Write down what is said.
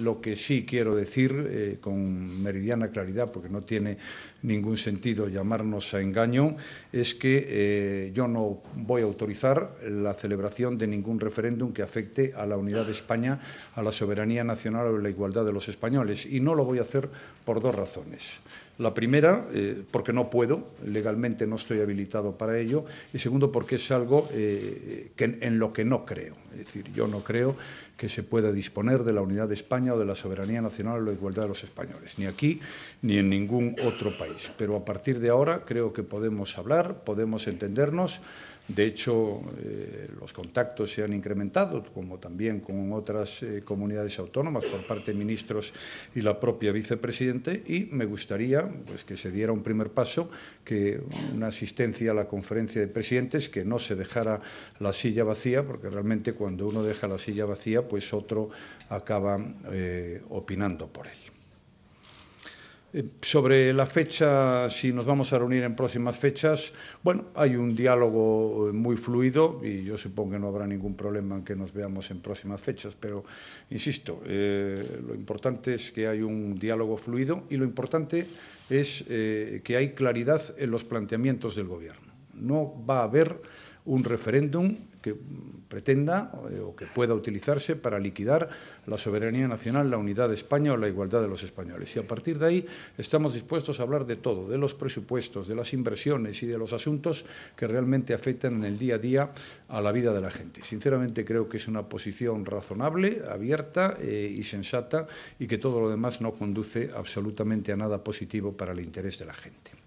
Lo que sí quiero decir eh, con meridiana claridad, porque no tiene ningún sentido llamarnos a engaño, es que eh, yo no voy a autorizar la celebración de ningún referéndum que afecte a la unidad de España, a la soberanía nacional o a la igualdad de los españoles. Y no lo voy a hacer por dos razones. La primera, eh, porque no puedo, legalmente no estoy habilitado para ello. Y segundo, porque es algo en lo que no creo. Es decir, yo no creo que se pueda disponer de la unidad de España de la soberanía nacional o la igualdad de los españoles, ni aquí ni en ningún otro país. Pero a partir de ahora creo que podemos hablar, podemos entendernos. De hecho, eh, los contactos se han incrementado, como también con otras eh, comunidades autónomas por parte de ministros y la propia vicepresidente, y me gustaría pues, que se diera un primer paso, que una asistencia a la conferencia de presidentes, que no se dejara la silla vacía, porque realmente cuando uno deja la silla vacía, pues otro acaba eh, eh, opinando por él. Eh, sobre la fecha, si nos vamos a reunir en próximas fechas, bueno, hay un diálogo eh, muy fluido y yo supongo que no habrá ningún problema en que nos veamos en próximas fechas, pero insisto, lo importante es que hay un diálogo fluido y lo importante es que hay claridad en los planteamientos del Gobierno. No va a haber un referéndum que pretenda eh, o que pueda utilizarse para liquidar la soberanía nacional, la unidad de España o la igualdad de los españoles. Y a partir de ahí estamos dispuestos a hablar de todo, de los presupuestos, de las inversiones y de los asuntos que realmente afectan en el día a día a la vida de la gente. Sinceramente creo que es una posición razonable, abierta eh, y sensata y que todo lo demás no conduce absolutamente a nada positivo para el interés de la gente.